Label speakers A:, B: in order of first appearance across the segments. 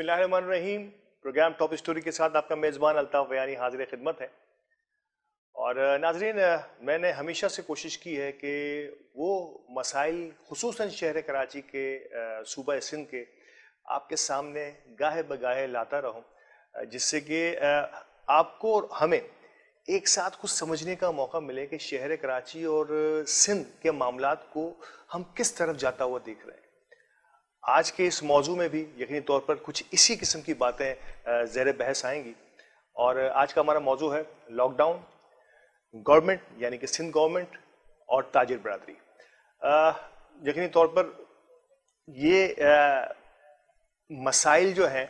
A: बसमीम programme top story के साथ आपका मेज़बान अल्ताफ़ बयानी हाजिर खिदमत है और नाजरीन मैंने हमेशा से कोशिश की है कि वो मसाइल खसूस शहर कराची के सूबा सिंध के आपके सामने गाहे ब गाहे लाता रहूँ जिससे कि आपको और हमें एक साथ कुछ समझने का मौका मिले कि शहर कराची और सिंध के मामला को हम किस तरफ जाता हुआ देख रहे हैं आज के इस मौजू में भी यकीनी तौर पर कुछ इसी किस्म की बातें ज़ैर बहस आएंगी और आज का हमारा मौजू है लॉकडाउन गवर्नमेंट यानी कि सिंध गवर्नमेंट और ताजिर बरदरी यकीनी तौर पर ये आ, मसाइल जो हैं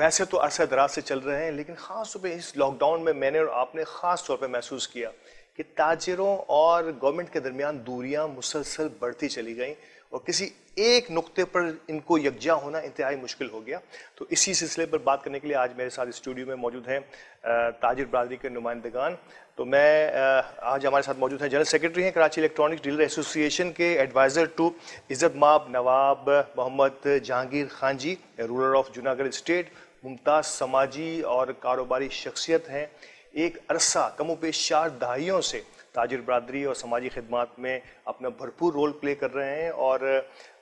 A: वैसे तो अरसा दराज से चल रहे हैं लेकिन ख़ास तौर पर इस लॉकडाउन में मैंने और आपने ख़ास तौर पर महसूस किया कि ताजरों और गवर्नमेंट के दरमियान दूरियां मुसलसल बढ़ती चली गईं और किसी एक नुक्ते पर इनको यकजा होना इंतहाई मुश्किल हो गया तो इसी सिलसिले पर बात करने के लिए आज मेरे साथ स्टूडियो में मौजूद हैं ताजिर बरदरी के नुमाइंदगान तो मैं आज हमारे साथ मौजूद हैं जनरल सेक्रेटरी हैं कराची इलेक्ट्रॉनिक डीलर एसोसिएशन के एडवाइज़र टू इज़्ज़त माब Nawab Mohammad Jahangir Khan ji ruler of Junagadh state मुमताज़ समाजी और कारोबारी शख्सियत हैं एक अरसा कमोपेश चार दहाइयों से ताजर बरदरी और समाजी खदमात में अपना भरपूर रोल प्ले कर रहे हैं और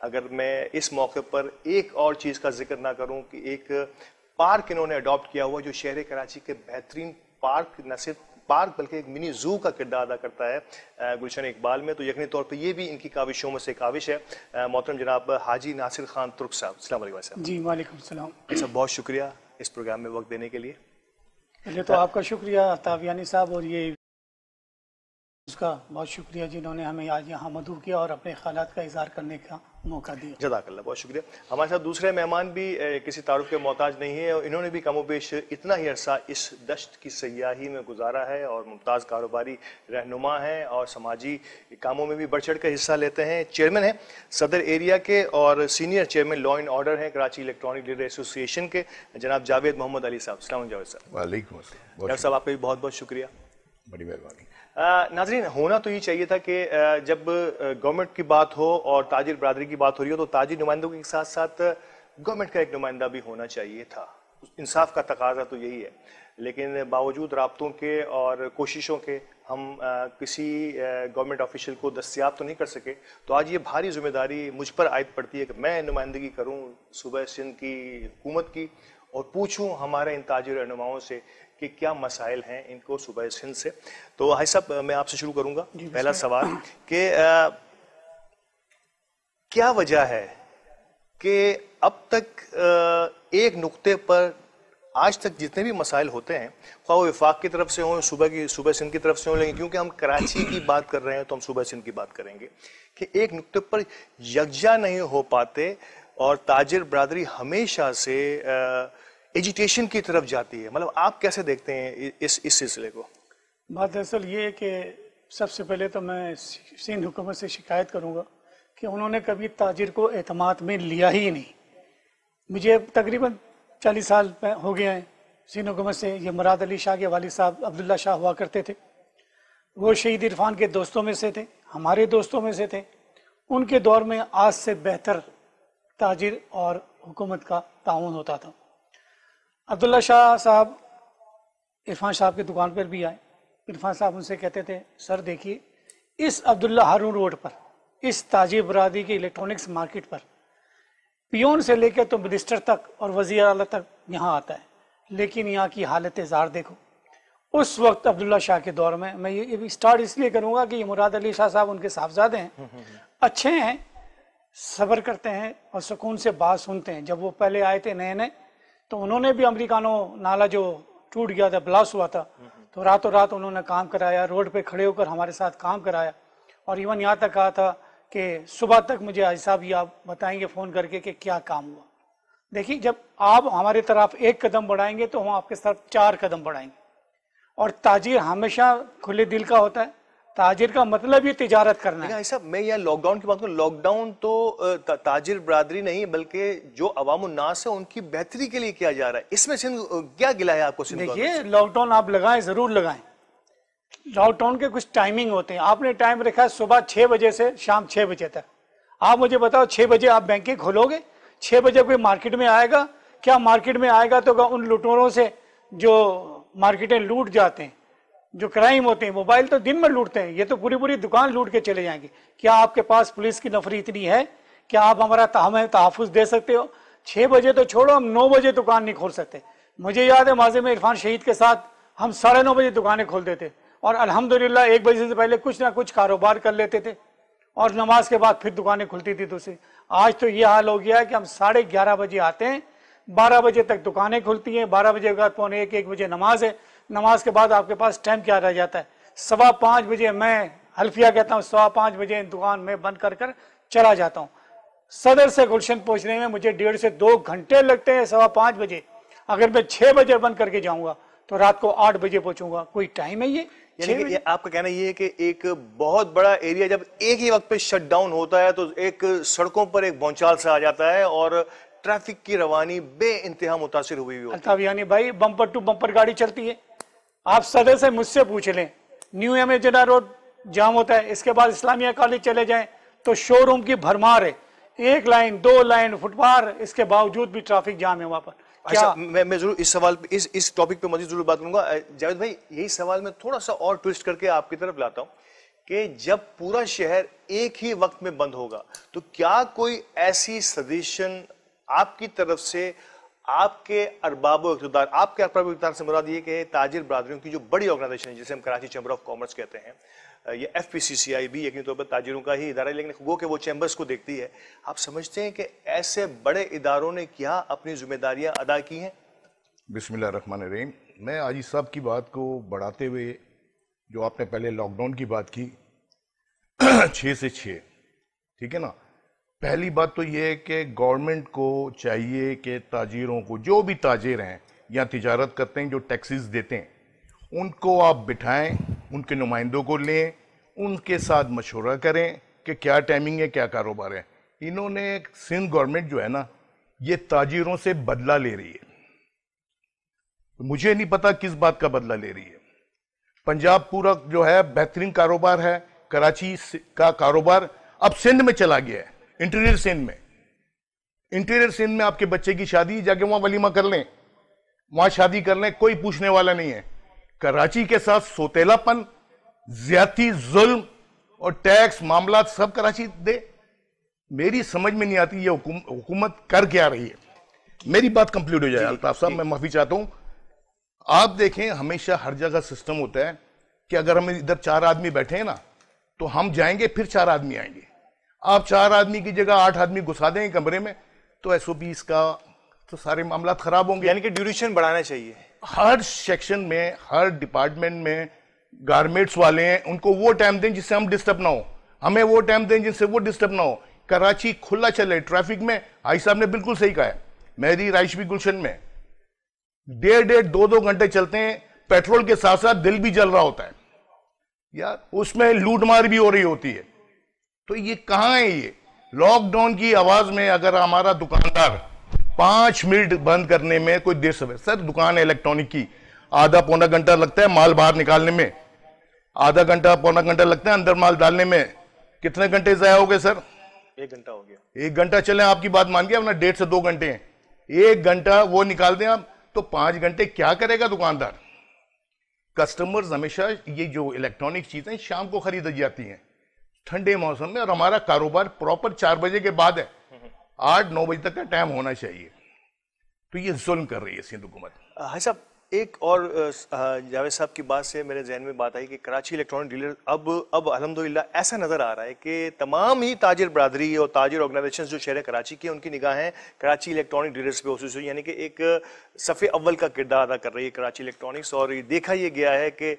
A: अगर मैं इस मौके पर एक और चीज़ का जिक्र ना करूँ कि एक पार्क इन्होंने अडॉप्ट किया हुआ जो शहर कराची के बेहतरीन पार्क न सिर्फ पार्क बल्कि एक मिनी जू का किरदार अदा करता है गुलशन इकबाल में तो यकीनी तौर पर यह भी इनकी काविशों में से काविश है मोहतरम जनाब हाजी नासिर खान तुर्क साहब सलाम साहब
B: जी वालेकुम सलाम
A: सब अच्छा, बहुत शुक्रिया इस प्रोग्राम में वक्त देने के लिए
B: पहले तो आपका शुक्रिया तावियानी साहब और ये उसका बहुत शुक्रिया जिन्होंने हमें आज यहाँ मधु किया और अपने ख्याल का इजहार करने का मौका दिया
A: जदाकल्ला बहुत शुक्रिया हमारे साथ दूसरे मेहमान भी किसी तारुफ के मोहताज नहीं है और इन्होंने भी कमोबेश इतना ही अरसा इस दश्त की सयाही में गुजारा है और मुमताज़ कारोबारी रहनुमा हैं और समाजी कामों में भी बढ़ चढ़ कर हिस्सा लेते हैं चेयरमैन हैं सदर एरिया के और senior chairman law and order हैं कराची इलेक्ट्रॉनिक लीडर एसोसिएशन के जनाब जावेद मोहम्मद अली साहब सलाम जावेद
C: साहब डॉक्टर
A: साहब आपका भी बहुत बहुत शुक्रिया बड़ी मेहरबानी नाजरीन होना तो ये चाहिए था कि जब गवर्नमेंट की बात हो और ताजिर बरदरी की बात हो रही हो तो ताजिर नुमाइंदों के साथ साथ गवर्नमेंट का एक नुमाइंदा भी होना चाहिए था इंसाफ का तकाजा तो यही है लेकिन बावजूद रबतों के और कोशिशों के हम किसी गवर्नमेंट ऑफिशियल को दस्तियाब तो नहीं कर सके तो आज ये भारी जिम्मेदारी मुझ पर आयद पड़ती है कि मैं नुमाइंदगी करूँ सुबह सिंध की हुकूमत की और पूछूं हमारे इन ताजर रहनुमाओं से कि क्या मसाइल हैं इनको सुबह सिंध से तो भाई साहब मैं आपसे शुरू करूंगा पहला सवाल कि क्या वजह है कि अब तक आ, एक नुक्ते पर आज तक जितने भी मसाइल होते हैं खा वो विफाक की तरफ से हों सुबह की सुबह सिंध की तरफ से हों लेकिन क्योंकि हम कराची की बात कर रहे हैं तो हम सुबह सिंध की बात करेंगे कि एक नुक्ते पर यकजा नहीं हो पाते और ताजिर बरदरी हमेशा से आ, एजुटेशन की तरफ जाती है मतलब आप कैसे देखते हैं इस इस सिलसिले को
B: बात दरअसल ये है कि सबसे पहले तो मैं सिंध हुकूमत से शिकायत करूँगा कि उन्होंने कभी ताजिर को अहतमाद में लिया ही नहीं मुझे तकरीबन चालीस साल हो गए हैं सिंध हुकूमत से ये मुराद अली शाह के वाली साहब अब्दुल्ला शाह हुआ करते थे वो शहीद इरफान के दोस्तों में से थे हमारे दोस्तों में से थे उनके दौर में आज से बेहतर ताजिर और हुकूमत का ताउन होता था अब्दुल्ला शाह साहब इरफान साहब की दुकान पर भी आए इरफान साहब उनसे कहते थे सर देखिए इस अब्दुल्ला हारून रोड पर इस ताजी बरादरी के इलेक्ट्रॉनिक्स मार्केट पर पियोन से लेकर तो मिनिस्टर तक और वजी अला तक यहाँ आता है लेकिन यहाँ की हालत जार देखो उस वक्त अब्दुल्ला शाह के दौर में मैं ये, ये स्टार्ट इसलिए करूँगा कि मुराद अली शाह साहब उनके साहबजादे हैं हम्म, हम्म, हम्म। अच्छे हैं सब्र करते हैं और सुकून से बात सुनते हैं जब वो पहले आए थे नए नए तो उन्होंने भी अमरीकानों नाला जो टूट गया था ब्लास्ट हुआ था तो रातों रात उन्होंने काम कराया रोड पे खड़े होकर हमारे साथ काम कराया और इवन यहाँ तक कहा था कि सुबह तक मुझे आज साहब ये आप बताएंगे फ़ोन करके कि क्या काम हुआ देखिए जब आप हमारे तरफ एक कदम बढ़ाएंगे तो हम आपके तरफ चार कदम बढ़ाएंगे और ताजिर हमेशा खुले दिल का होता है ताजिर का मतलब ये तिजारत करना है ऐसा मैं यहाँ लॉकडाउन की बात करूँ लॉकडाउन
A: तो ता, ताजिर बरदरी नहीं बल्कि जो अवामनास है उनकी बेहतरी के लिए किया जा रहा है
B: इसमें सिंध क्या गिला है आपको ये लॉकडाउन आप लगाएं ज़रूर लगाएं लॉकडाउन के कुछ टाइमिंग होते हैं आपने टाइम रखा है सुबह छः बजे से शाम छः बजे तक आप मुझे बताओ छः बजे आप बैंकें खोलोगे छः बजे कोई मार्केट में आएगा क्या मार्केट में आएगा तो उन लुटोरों से जो मार्केटें लूट जाते हैं जो क्राइम होते हैं मोबाइल तो दिन में लूटते हैं ये तो पूरी पूरी दुकान लूट के चले जाएंगे क्या आपके पास पुलिस की नफरी इतनी है क्या आप हमारा हमें तहफुज दे सकते हो छः बजे तो छोड़ो हम नौ बजे दुकान नहीं खोल सकते मुझे याद है माजे में इरफान शहीद के साथ हम साढ़े नौ बजे दुकानें खोल देते और अल्हम्दुलिल्लाह एक बजे से पहले कुछ ना कुछ कारोबार कर लेते थे और नमाज के बाद फिर दुकानें खुलती थी दूसरी आज तो ये हाल हो गया है कि हम साढ़े ग्यारह बजे आते हैं बारह बजे तक दुकानें खुलती हैं बारह बजे के बाद पौने एक एक बजे नमाज है नमाज के बाद आपके पास टाइम क्या रह जाता है सवा पाँच बजे मैं हल्फिया कहता हूँ सवा पाँच बजे दुकान में बंद कर कर चला जाता हूँ सदर से गुलशन पहुँचने में मुझे डेढ़ से दो घंटे लगते हैं सवा पाँच बजे अगर मैं छः बजे बंद करके जाऊँगा तो रात को आठ बजे पहुँचूंगा कोई टाइम है ये ये
A: आपका कहना ये है कि एक बहुत बड़ा एरिया जब एक ही वक्त पे शट डाउन होता है तो एक सड़कों पर एक भौचाल सा आ जाता है और ट्रैफिक की रवानी बे इंतहा मुतासर हुई हुई
B: अल्ताफ यानी भाई बम्पर टू बम्पर गाड़ी चलती है आप सदर से मुझसे पूछ लें न्यू एमेजना रोड जाम होता है इसके बाद इस्लामिया कॉलेज चले जाएं तो शोरूम की भरमार है एक लाइन दो लाइन फुटपाथ इसके बावजूद भी ट्रैफिक जाम है वहाँ पर अच्छा मैं
A: मैं जरूर इस सवाल पे इस इस टॉपिक पे मजीद जरूर बात करूंगा जावेद भाई यही सवाल मैं थोड़ा सा और ट्विस्ट करके आपकी तरफ लाता हूँ कि जब पूरा शहर एक ही वक्त में बंद होगा तो क्या कोई ऐसी सजेशन आपकी तरफ से आपके अरबाब इकतदार आपके अरबाब इकतदार से मुराद ये कि ताजिर बरदरीों की जो बड़ी ऑर्गेनाइजेशन है जिसे हम कराची चैम्बर ऑफ कॉमर्स कहते हैं ये एफ पी सी सी आई भी यकीन तौर पर ताजिरों का ही इदारा है लेकिन वो कि वो चैम्बर्स को देखती है आप समझते हैं कि ऐसे बड़े इदारों ने क्या अपनी जिम्मेदारियाँ अदा की हैं
C: बिसमिल्ल रहमान रहीम मैं आजी साहब की बात को बढ़ाते हुए जो आपने पहले लॉकडाउन की बात की छः से छः ठीक है ना पहली बात तो ये है कि गवर्नमेंट को चाहिए कि ताजिरों को जो भी ताजिर हैं या तजारत करते हैं जो टैक्सेस देते हैं उनको आप बिठाएं उनके नुमाइंदों को लें उनके साथ मशवरा करें कि क्या टाइमिंग है क्या कारोबार है इन्होंने सिंध गवर्नमेंट जो है ना ये ताजिरों से बदला ले रही है तो मुझे नहीं पता किस बात का बदला ले रही है पंजाब पूरा जो है बेहतरीन कारोबार है कराची का कारोबार अब सिंध में चला गया है इंटीरियर सेन में इंटीरियर सेन में आपके बच्चे की शादी जाके वहां वलीमा कर लें वहां शादी कर लें कोई पूछने वाला नहीं है कराची के साथ सोतेलापन ज्यादा जुल्म और टैक्स मामला सब कराची दे मेरी समझ में नहीं आती ये हुकूमत कर क्या रही है मेरी बात कंप्लीट हो जाए अल्ताफ साहब मैं माफी चाहता हूं आप देखें हमेशा हर जगह सिस्टम होता है कि अगर हम इधर चार आदमी बैठे हैं ना तो हम जाएंगे फिर चार आदमी आएंगे आप चार आदमी की जगह आठ आदमी घुसा दें कमरे में तो एस ओ पीस का तो सारे मामला खराब होंगे यानी कि ड्यूरेशन बढ़ाना चाहिए हर सेक्शन में हर डिपार्टमेंट में गारमेंट्स वाले हैं उनको वो टाइम दें जिससे हम डिस्टर्ब ना हो हमें वो टाइम दें जिससे वो डिस्टर्ब ना हो कराची खुला चले ट्रैफिक में हाई साहब ने बिल्कुल सही कहा है मेहरी राइश भी गुलशन में डेढ़ डेढ़ दो दो घंटे चलते हैं पेट्रोल के साथ साथ दिल भी जल रहा होता है यार उसमें लूटमार भी हो रही होती है तो ये कहाँ है ये लॉकडाउन की आवाज में अगर हमारा दुकानदार पांच मिनट बंद करने में कोई देर समय सर दुकान है इलेक्ट्रॉनिक की आधा पौना घंटा लगता है माल बाहर निकालने में आधा घंटा पौना घंटा लगता है अंदर माल डालने में कितने घंटे जया हो गए सर एक घंटा हो गया एक घंटा चले आपकी बात मान गया अपना डेढ़ से दो घंटे हैं एक घंटा वो निकाल दें आप तो पांच घंटे क्या करेगा दुकानदार कस्टमर्स हमेशा ये जो इलेक्ट्रॉनिक चीज़ें शाम को खरीद जाती हैं ठंडे मौसम में और हमारा कारोबार प्रॉपर चार बजे के बाद है हम्म। आठ नौ बजे तक का टाइम होना चाहिए तो ये जुल्म कर रही है सिंध हुकूमत
A: हाई साहब एक और जावेद साहब की बात से मेरे जहन में बात आई कि कराची इलेक्ट्रॉनिक डीलर अब अब अलहमदिल्ला ऐसा नज़र आ रहा है कि तमाम ही ताजर बरदरी और ताजर ऑर्गेनाइजेशन जो शहर कराची की उनकी निगाहें कराची इलेक्ट्रॉनिक डीलर्स पे होसूस यानी कि एक सफ़े अव्वल का किरदार अदा कर रही है कराची इलेक्ट्रॉनिक्स और ये देखा यह गया है कि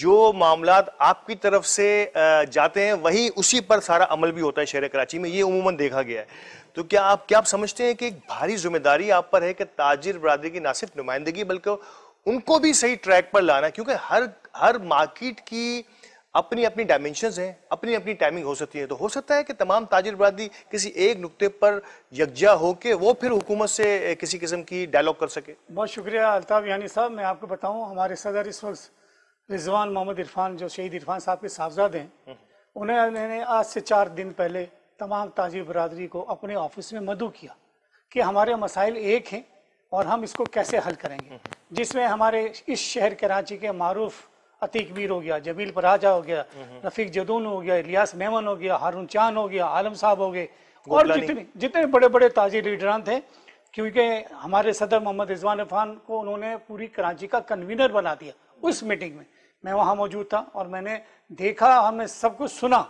A: जो मामला आपकी तरफ से जाते हैं वही उसी पर सारा अमल भी होता है शहर कराची में ये उमूमन देखा गया है तो क्या आप क्या आप समझते हैं कि एक भारी जिम्मेदारी आप पर है कि ताजिर बरदरी की ना सिर्फ नुमाइंदगी बल्कि उनको भी सही ट्रैक पर लाना क्योंकि हर हर मार्केट की अपनी अपनी डायमेंशन हैं अपनी अपनी टाइमिंग हो सकती है तो हो सकता है कि तमाम ताजिर बरदरी किसी एक नुकते पर यकजा हो के वो फिर हुकूमत से किसी किस्म की डायलॉग कर सके
B: बहुत शुक्रिया अलताफ़ यानी साहब मैं आपको बताऊँ हमारे सदर इस वक्त रिजवान मोहम्मद इरफान जो शहीद इरफान साहब के साहबजाद हैं हम्म। उन्हें आज से चार दिन पहले तमाम ताजी बरदरी को अपने ऑफिस में मधु किया कि हमारे मसाइल एक हैं और हम इसको कैसे हल करेंगे जिसमें हमारे इस शहर कराची के मरूफ अतीक मीर हो गया जमील पराजा हो गया रफीक जदून हो गया इलियास मेमन हो गया हारून चांद हो गया आलम साहब हो गए और जितने जितने बड़े बड़े ताजी लीडरान थे क्योंकि हमारे सदर मोहम्मद रिजवान खान को उन्होंने पूरी कराची का कन्वीनर बना दिया उस मीटिंग में मैं वहाँ मौजूद था और मैंने देखा हमने सब कुछ सुना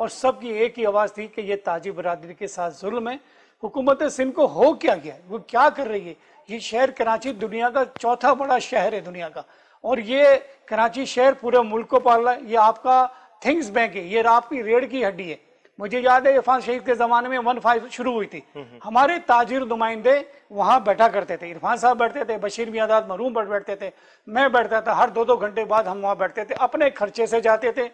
B: और सबकी एक ही आवाज़ थी कि ये ताजी बरदरी के साथ जुल्म है हुकूमत सिंध को हो क्या गया वो क्या कर रही है ये शहर कराची दुनिया का चौथा बड़ा शहर है दुनिया का और ये कराची शहर पूरे मुल्क को पाल रहा है ये आपका थिंग्स बैंक है ये आपकी रेड की हड्डी है मुझे याद है इरफान शहीद के ज़माने में वन फाइव शुरू हुई थी हम्म, हम्म। हमारे ताजिर नुमाइंदे वहाँ बैठा करते थे इरफान साहब बैठते थे बशीर मियादाद मरूम बैठ बैठते थे मैं बैठता था हर दो दो घंटे बाद हम वहाँ बैठते थे अपने खर्चे से जाते थे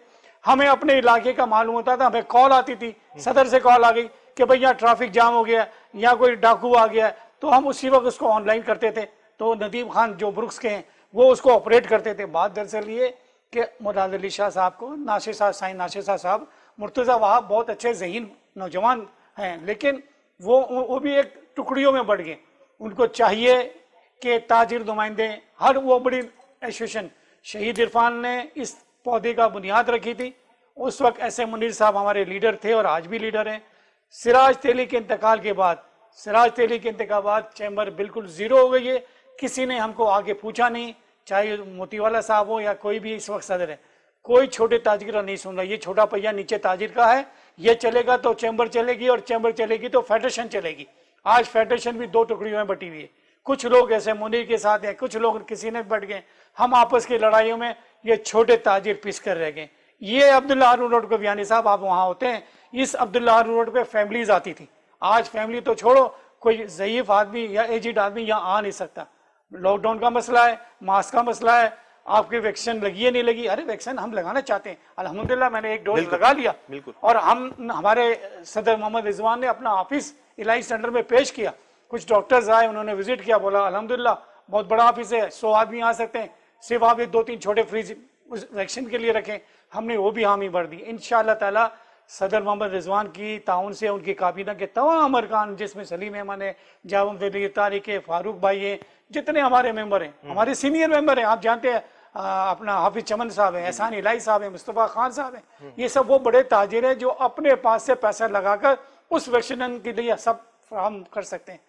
B: हमें अपने इलाके का मालूम होता था हमें कॉल आती थी सदर से कॉल आ गई कि भाई यहाँ ट्रैफिक जाम हो गया यहाँ कोई डाकू आ गया तो हम उसी वक्त उसको ऑनलाइन करते थे तो नदीम खान जो ब्रुक्स के हैं वो उसको ऑपरेट करते थे बात दरअसल ये कि मुराद अली शाह साहब को नाशिर शाह साई नाशिर शाह साहब मुर्तज़ा वहाब बहुत अच्छे जहीन नौजवान हैं लेकिन वो वो भी एक टुकड़ियों में बढ़ गए उनको चाहिए कि ताजिर नुमाइंदे हर वो बड़ी एसोसिएशन शहीद इरफान ने इस पौधे का बुनियाद रखी थी उस वक्त ऐसे मुनीर साहब हमारे लीडर थे और आज भी लीडर हैं सिराज तेली के इंतकाल के बाद सिराज तेली के इंतकाल बाद चैम्बर बिल्कुल ज़ीरो हो गई है किसी ने हमको आगे पूछा नहीं चाहे मोतीवाला साहब हो या कोई भी इस वक्त सदर है कोई छोटे ताजगिर नहीं सुन रहा ये छोटा पहिया नीचे ताजिर का है ये चलेगा तो चैम्बर चलेगी और चैम्बर चलेगी तो फेडरेशन चलेगी आज फेडरेशन भी दो टुकड़ियों में बटी हुई है कुछ लोग ऐसे मुनीर के साथ हैं कुछ लोग किसी ने बट गए हम आपस की लड़ाइयों में ये छोटे ताजिर पिस कर रह गए ये अब्दुल्ला हारू रोड को बयानी साहब आप वहाँ होते हैं इस अब्दुल्ला हारू रोड पे फैमिलीज आती थी आज फैमिली तो छोड़ो कोई ज़यीफ़ आदमी या एजिड आदमी यहाँ आ नहीं सकता लॉकडाउन का मसला है मास्क का मसला है आपकी वैक्सीन लगी है नहीं लगी अरे वैक्सीन हम लगाना चाहते हैं अलहमदिल्ला मैंने एक डोज लगा लिया बिल्कुल और हम हमारे सदर मोहम्मद रिजवान ने अपना ऑफिस इलाई सेंटर में पेश किया कुछ डॉक्टर्स आए उन्होंने विजिट किया बोला अलहमदिल्ला बहुत बड़ा ऑफिस है सौ आदमी आ सकते हैं सिर्फ आप एक दो तीन छोटे फ्रीज उस वैक्सीन के लिए रखें हमने वो भी हामी भर दी इन ताला सदर मोहम्मद रिजवान की ताउन से उनकी काबीना के तमाम अरकान जिसमें सलीम अहमान है जावम वली तारिक है फारूक भाई हैं जितने हमारे मेम्बर हैं हम्म। हमारे सीनियर मेम्बर हैं आप जानते हैं अपना हाफिज चमन साहब है हम्म। एहसान इलाई साहब हैं मुस्तफ़ा खान साहब हैं हम्म। ये सब वो बड़े ताजिर हैं जो अपने पास से पैसा लगाकर उस वैक्सीन के लिए सब फ्राहम कर सकते हैं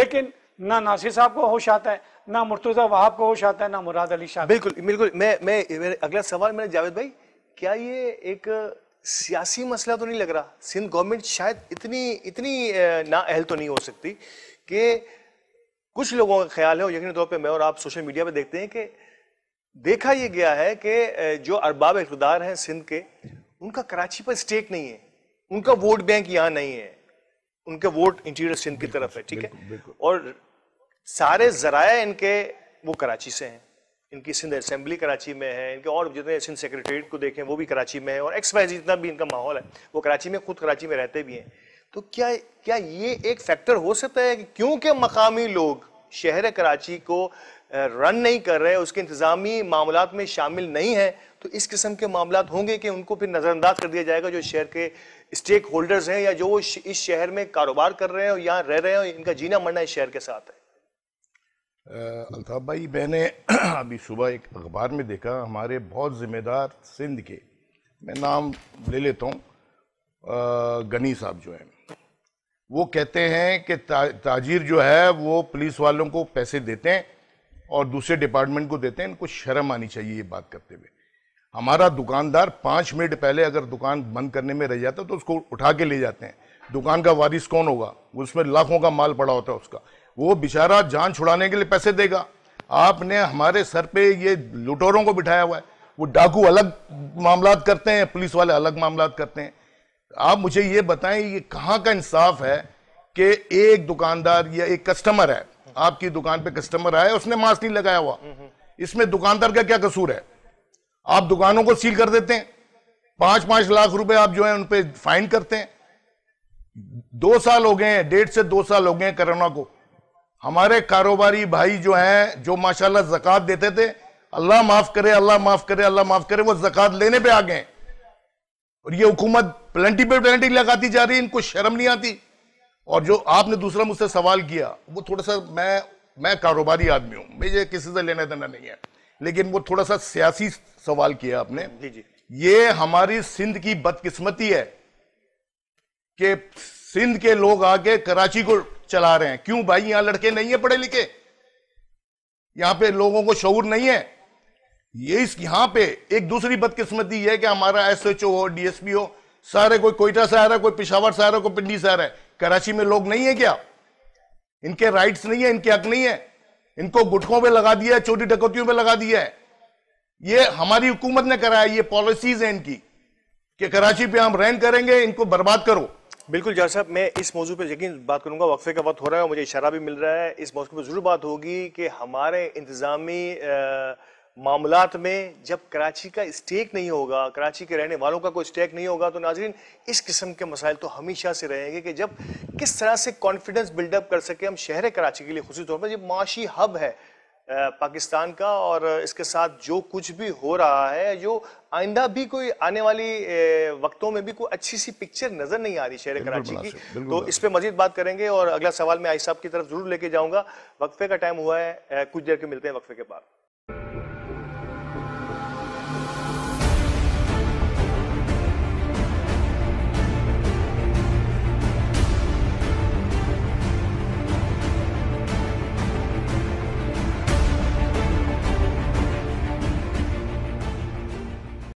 B: लेकिन ना नासिर साहब को होश आता है ना मुर्तुजा वहाब को होश आता है ना मुराद अली शाह बिल्कुल
A: बिल्कुल मैं मैं अगला सवाल मेरा जावेद भाई क्या ये एक सियासी मसला तो नहीं लग रहा सिंध गवर्नमेंट शायद इतनी इतनी अहल तो नहीं हो सकती कि कुछ लोगों का ख्याल है और यकीन तौर पर मैं और आप सोशल मीडिया पर देखते हैं कि देखा यह गया है कि जो अरबाब इकदार हैं सिंध के उनका कराची पर स्टेक नहीं है उनका वोट बैंक यहाँ नहीं है उनके वोट इंटीरियर सिंध की तरफ है ठीक है और सारे जराए इनके वो कराची से हैं इनकी सिंध असेंबली कराची में है इनके और जितने सिंध सेक्रेटरीट को देखें वो भी कराची में है और एक्स वाई जितना भी इनका माहौल है वो कराची में खुद कराची में रहते भी हैं तो क्या क्या ये एक फैक्टर हो सकता है कि क्योंकि मकामी लोग शहर कराची को रन नहीं कर रहे उसके इंतजामी मामला में शामिल नहीं है तो इस किस्म के मामला होंगे कि उनको फिर नज़रअंदाज कर दिया जाएगा जो शहर के स्टेक होल्डर्स हैं या जो इस शहर में कारोबार कर रहे हैं और यहाँ रह रहे हैं इनका जीना मरना इस शहर के साथ
C: है अल्ताफ भाई मैंने अभी सुबह एक अखबार में देखा हमारे बहुत ज़िम्मेदार सिंध के मैं नाम ले लेता हूँ गनी साहब जो हैं वो कहते हैं कि ता, ताजिर जो है वो पुलिस वालों को पैसे देते हैं और दूसरे डिपार्टमेंट को देते हैं इनको शर्म आनी चाहिए ये बात करते हुए हमारा दुकानदार पाँच मिनट पहले अगर दुकान बंद करने में रह जाता तो उसको उठा के ले जाते हैं दुकान का वारिस कौन होगा उसमें लाखों का माल पड़ा होता है उसका वो बेचारा जान छुड़ाने के लिए पैसे देगा आपने हमारे सर पे ये लुटोरों को बिठाया हुआ है वो डाकू अलग मामला करते हैं पुलिस वाले अलग मामला करते हैं आप मुझे ये बताएं ये कहाँ का इंसाफ है कि एक दुकानदार या एक कस्टमर है आपकी दुकान पे कस्टमर आया उसने मास्क नहीं लगाया हुआ हम्म, हम्म। इसमें दुकानदार का क्या कसूर है आप दुकानों को सील कर देते हैं पांच पांच लाख रुपए आप जो है उन पर फाइन करते हैं दो साल हो गए हैं डेढ़ से दो साल हो गए हैं कोरोना को हमारे कारोबारी भाई जो हैं जो माशाल्लाह जक़ात देते थे अल्लाह माफ करे अल्लाह माफ करे अल्लाह माफ करे वो जक़ात लेने पे आ गए और ये हुकूमत प्लेंटी पे प्लेंटी लगाती जा रही है इनको शर्म नहीं आती और जो आपने दूसरा मुझसे सवाल किया वो थोड़ा सा मैं मैं कारोबारी आदमी हूं मुझे किसी से लेना देना नहीं है लेकिन वो थोड़ा सा सियासी सवाल किया आपने जी जी ये हमारी सिंध की बदकिस्मती है कि सिंध के लोग आके कराची को चला रहे हैं क्यों भाई यहां लड़के नहीं है पढ़े लिखे यहां पे लोगों को शौर नहीं है ये इस यहां पे एक दूसरी बदकिस्मती है कि हमारा एस एच ओ हो डीएसपी हो सारे कोई कोयटा से आ रहा है कोई पिशावर से आ रहा है कोई पिंडी से आ रहा है कराची में लोग नहीं है क्या इनके राइट्स नहीं है इनके हक नहीं है इनको गुटखों पे लगा दिया है छोटी डकौतियों पे लगा दिया है ये हमारी हुकूमत ने कराया ये पॉलिसीज है इनकी कि कराची पे हम रैन करेंगे इनको बर्बाद करो बिल्कुल जहाँ साहब मैं इस
A: मौजू पर यकीन बात करूंगा वक्फे का वक्त हो रहा है और मुझे इशारा भी मिल रहा है इस मौजू पर ज़रूर बात होगी कि हमारे इंतज़ामी मामलात में जब कराची का स्टेक नहीं होगा कराची के रहने वालों का कोई स्टेक नहीं होगा तो नाजरीन इस किस्म के मसाइल तो हमेशा से रहेंगे कि जब किस तरह से कॉन्फिडेंस बिल्डअप कर सके हम शहर कराची के लिए खुशी तौर पर ये माशी हब है पाकिस्तान का और इसके साथ जो कुछ भी हो रहा है जो आइंदा भी कोई आने वाली वक्तों में भी कोई अच्छी सी पिक्चर नजर नहीं आ रही शहर कराची की तो इस पर मजीद बात करेंगे और अगला सवाल मैं आई साहब की तरफ जरूर लेके जाऊंगा वक्फे का टाइम हुआ है कुछ देर के मिलते हैं वक्फे के बाद